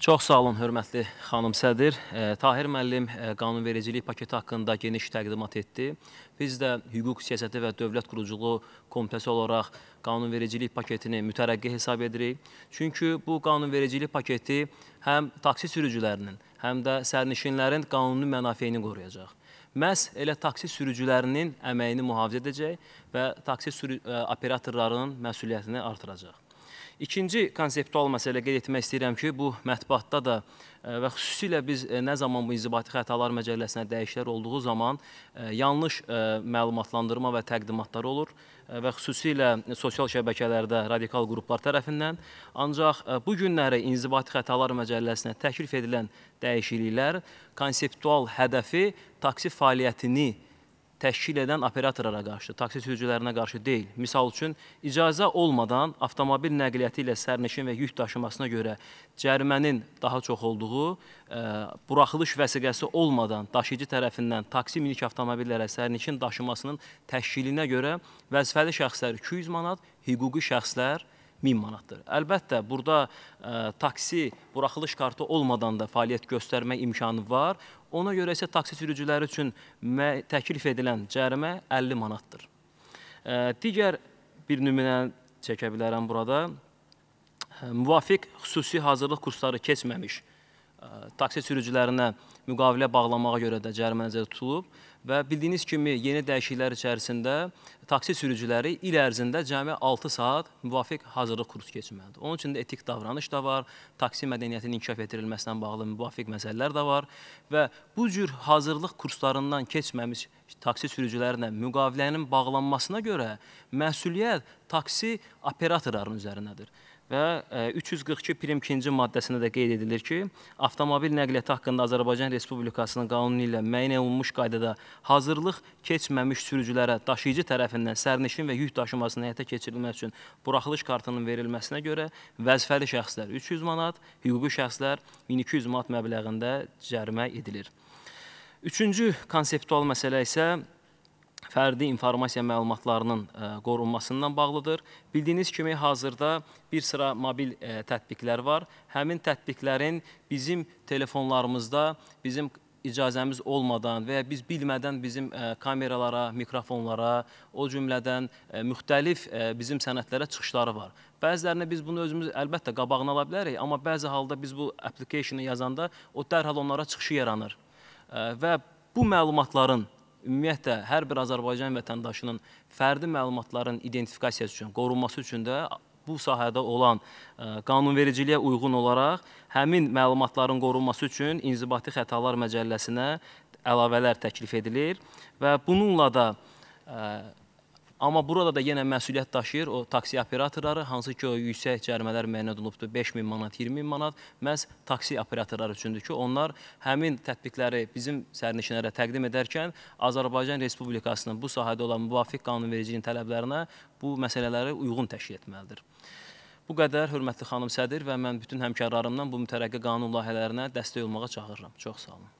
Çox sağ olun, hörmətli xanım sədr. E, Tahir müəllim e, qanunvericilik paketi haqqında geniş təqdimat etdi. Biz də hüquq siyasəti və dövlət quruculuğu komitəsi olaraq qanunvericilik paketini mütərəqqi hesab edirik. Çünki bu qanunvericilik paketi həm taksi sürücülərinin, həm də sərnişinlərin qanuni mənafeyini qoruyacaq məhz elə taksi sürücülərinin əməyini mühafizə edəcək və taksi e, operatorlarının məsuliyyətini artıracaq. İkinci konseptual məsələ qeyd etmək istəyirəm ki, bu mətbuatda da e, və xüsusilə biz e, nə zaman bu inzibati xətalar məcəlləsinə dəyişikliklər olduğu zaman e, yanlış məlumatlandırma və təqdimatlar olur və xüsusilə sosial şəbəkələrdə radikal qruplar tərəfindən. Ancaq bu günləri inzibati xətalar məcəlləsinə təklif edilən dəyişikliklər konseptual hədəfi taksi fəaliyyətini təşkil edir təşkil edən operatorlara qarşı, taksi sürücülərinə qarşı deyil. Misal üçün, icazə olmadan avtomobil nəqliyyəti ilə sərnişin və yük daşımasına görə cərimənin daha çox olduğu, ə, e, buraxılış vəsiqəsi olmadan daşıyıcı tərəfindən taksi minik avtomobillərə sərnişin daşımasının təşkilinə görə vəzifəli şəxslər 200 manat, hüquqi şəxslər 100 manat 1000 manatdır. Əlbəttə, burada ə, e, taksi buraxılış kartı olmadan da fəaliyyət göstərmək imkanı var. Ona görə isə taksi sürücüləri üçün təklif edilən cərimə 50 manatdır. Ə, e, digər bir nümunə çəkə bilərəm burada. Ə, e, müvafiq xüsusi hazırlıq kursları keçməmiş taksi sürücülərinə müqavilə bağlamağa görə də cərimə nəzərdə tutulub və bildiyiniz kimi yeni dəyişikliklər içərisində taksi sürücüləri il ərzində cəmi 6 saat müvafiq hazırlıq kursu keçməlidir. Onun üçün də etik davranış da var, taksi mədəniyyətinin inkişaf etdirilməsinə bağlı müvafiq məsələlər də var və bu cür hazırlıq kurslarından keçməmiş taksi sürücülərlə müqavilənin bağlanmasına görə məsuliyyət taksi operatorlarının üzərindədir və 342 e, prim 2-ci maddəsində də qeyd edilir ki, avtomobil nəqliyyatı haqqında Azərbaycan Respublikasının qanunu ilə müəyyən olunmuş qaydada hazırlıq keçməmiş sürücülərə daşıyıcı tərəfindən sərnişin və yük daşımasının həyata keçirilmək üçün buraxılış kartının verilməsinə görə vəzifəli şəxslər 300 manat, hüquqi şəxslər 1200 manat məbləğində cərimə edilir. Üçüncü konseptual məsələ isə fərdi informasiya məlumatlarının e, qorunmasından bağlıdır. Bildiyiniz kimi hazırda bir sıra mobil e, tətbiqlər var. Həmin tətbiqlərin bizim telefonlarımızda, bizim icazəmiz olmadan və ya biz bilmədən bizim e, kameralara, mikrofonlara, o cümlədən müxtəlif bizim sənətlərə çıxışları var. Bəzilərini biz bunu özümüz əlbəttə qabağına ala bilərik, amma bəzi halda biz bu application-ı yazanda o dərhal onlara çıxışı yaranır. Və bu məlumatların ümumiyyətlə hər bir Azərbaycan vətəndaşının fərdi məlumatların identifikasiyası üçün, qorunması üçün də bu sahədə olan e, qanunvericiliyə uyğun olaraq həmin məlumatların qorunması üçün inzibati xətalar məcəlləsinə əlavələr təklif edilir və bununla da e, Amma burada da yenə məsuliyyət daşıyır o taksi operatorları, hansı ki o yüksək cərimələr müəyyən olunubdur 5000 manat, 20000 manat məhz taksi operatorları üçündür ki, onlar həmin tətbiqləri bizim sərnişinlərə təqdim edərkən Azərbaycan Respublikasının bu sahədə olan müvafiq qanunvericiliyin tələblərinə bu məsələləri uyğun təşkil etməlidir. Bu qədər, hörmətli xanım Sədir və mən bütün həmkarlarımdan bu mütərəqqi qanun layihələrinə dəstək olmağa çağırıram. Çox sağ olun.